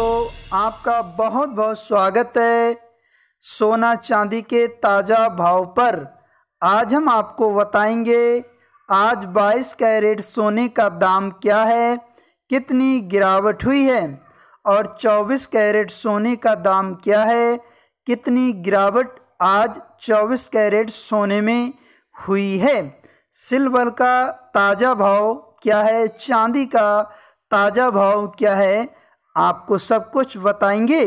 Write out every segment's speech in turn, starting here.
दोस्तों आपका बहुत बहुत स्वागत है सोना चांदी के ताज़ा भाव पर आज हम आपको बताएंगे आज 22 कैरेट सोने का दाम क्या है कितनी गिरावट हुई है और 24 कैरेट सोने का दाम क्या है कितनी गिरावट आज 24 कैरेट सोने में हुई है सिल्वर का ताज़ा भाव क्या है चांदी का ताज़ा भाव क्या है आपको सब कुछ बताएंगे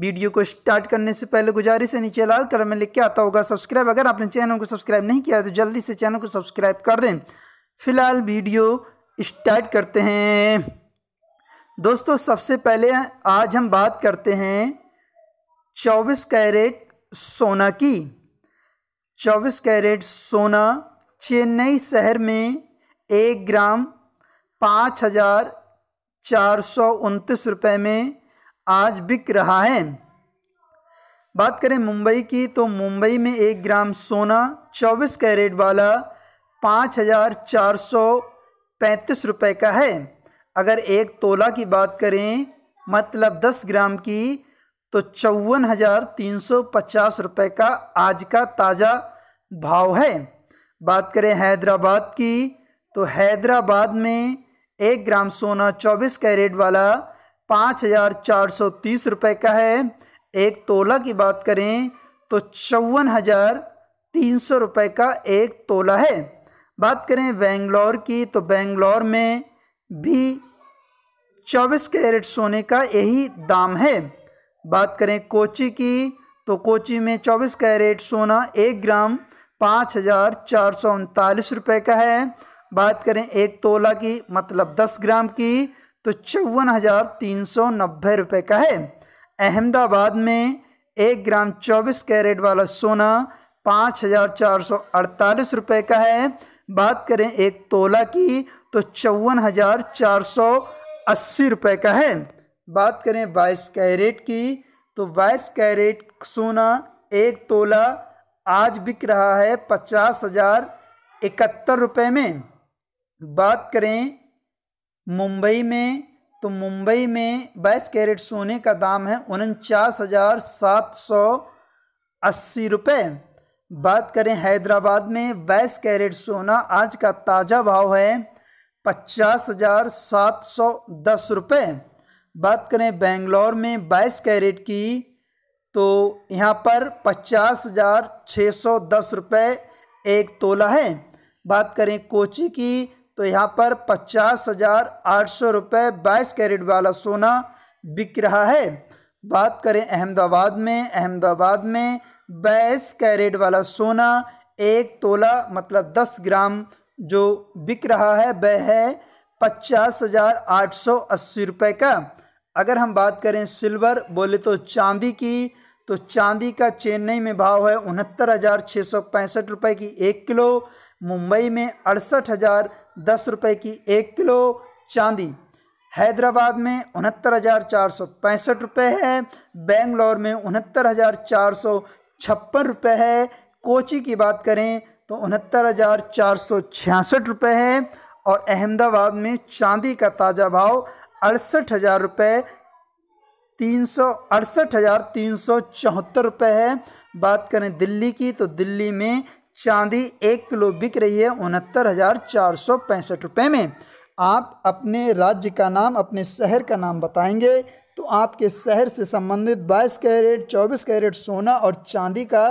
वीडियो को स्टार्ट करने से पहले गुजारिश है नीचे लाल कलर में लिख के आता होगा सब्सक्राइब अगर आपने चैनल को सब्सक्राइब नहीं किया तो जल्दी से चैनल को सब्सक्राइब कर दें फिलहाल वीडियो स्टार्ट करते हैं दोस्तों सबसे पहले आज हम बात करते हैं चौबीस कैरेट सोना की चौबीस कैरेट सोना चेन्नई शहर में एक ग्राम पाँच हज़ार चार सौ उनतीस रुपये में आज बिक रहा है बात करें मुंबई की तो मुंबई में एक ग्राम सोना चौबीस कैरेट वाला पाँच हज़ार चार सौ पैंतीस रुपये का है अगर एक तोला की बात करें मतलब दस ग्राम की तो चौवन हज़ार तीन सौ पचास रुपये का आज का ताज़ा भाव है बात करें हैदराबाद की तो हैदराबाद में एक ग्राम सोना चौबीस कैरेट वाला पाँच हजार चार सौ तीस रुपये का है एक तोला की बात करें तो चौवन हजार तीन सौ रुपये का एक तोला है बात करें बेंगलौर की तो बेंगलौर में भी चौबीस कैरेट सोने का यही दाम है बात करें कोची की तो कोची में चौबीस कैरेट सोना एक ग्राम पाँच हज़ार चार सौ उनतालीस रुपये का है बात करें एक तोला की मतलब दस ग्राम की तो चौवन हज़ार तीन सौ नब्बे रुपये का है अहमदाबाद में एक ग्राम चौबीस कैरेट वाला सोना पाँच हज़ार चार सौ अड़तालीस रुपये का है बात करें एक तोला की तो चौवन हज़ार चार सौ अस्सी रुपये का है बात करें बाईस कैरेट की तो बाईस कैरेट सोना एक तोला आज बिक रहा है पचास हज़ार इकहत्तर रुपये में बात करें मुंबई में तो मुंबई में बाईस कैरेट सोने का दाम है उनचास हज़ार सात सौ अस्सी रुपये बात करें हैदराबाद में बाईस कैरेट सोना आज का ताज़ा भाव है पचास हज़ार सात सौ दस रुपये बात करें बेंगलोर में बाईस कैरेट की तो यहाँ पर पचास हज़ार छः सौ दस रुपये एक तोला है बात करें कोची की तो यहाँ पर पचास हज़ार आठ सौ रुपये बाईस कैरेट वाला सोना बिक रहा है बात करें अहमदाबाद में अहमदाबाद में बाईस कैरेट वाला सोना एक तोला मतलब दस ग्राम जो बिक रहा है वह है पचास हज़ार आठ सौ अस्सी रुपये का अगर हम बात करें सिल्वर बोले तो चांदी की तो चांदी का चेन्नई में भाव है उनहत्तर हज़ार छः सौ पैंसठ रुपये की एक किलो मुंबई में अड़सठ हज़ार दस रुपये की एक किलो चांदी हैदराबाद में उनहत्तर हज़ार चार सौ पैंसठ रुपये है बेंगलोर में उनहत्तर हज़ार चार सौ छप्पन रुपये है कोची की बात करें तो उनहत्तर हज़ार चार सौ छियासठ रुपये है और अहमदाबाद में चांदी का ताज़ा भाव अड़सठ हज़ार रुपये तीन सौ अड़सठ हज़ार तीन सौ चौहत्तर रुपये है बात करें दिल्ली की तो दिल्ली में चांदी एक किलो बिक रही है उनहत्तर हज़ार चार सौ पैंसठ रुपये में आप अपने राज्य का नाम अपने शहर का नाम बताएंगे तो आपके शहर से संबंधित 22 कैरेट 24 कैरेट सोना और चांदी का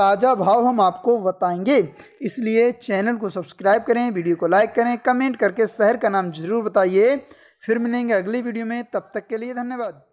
ताज़ा भाव हम आपको बताएंगे इसलिए चैनल को सब्सक्राइब करें वीडियो को लाइक करें कमेंट करके शहर का नाम ज़रूर बताइए फिर मिलेंगे अगली वीडियो में तब तक के लिए धन्यवाद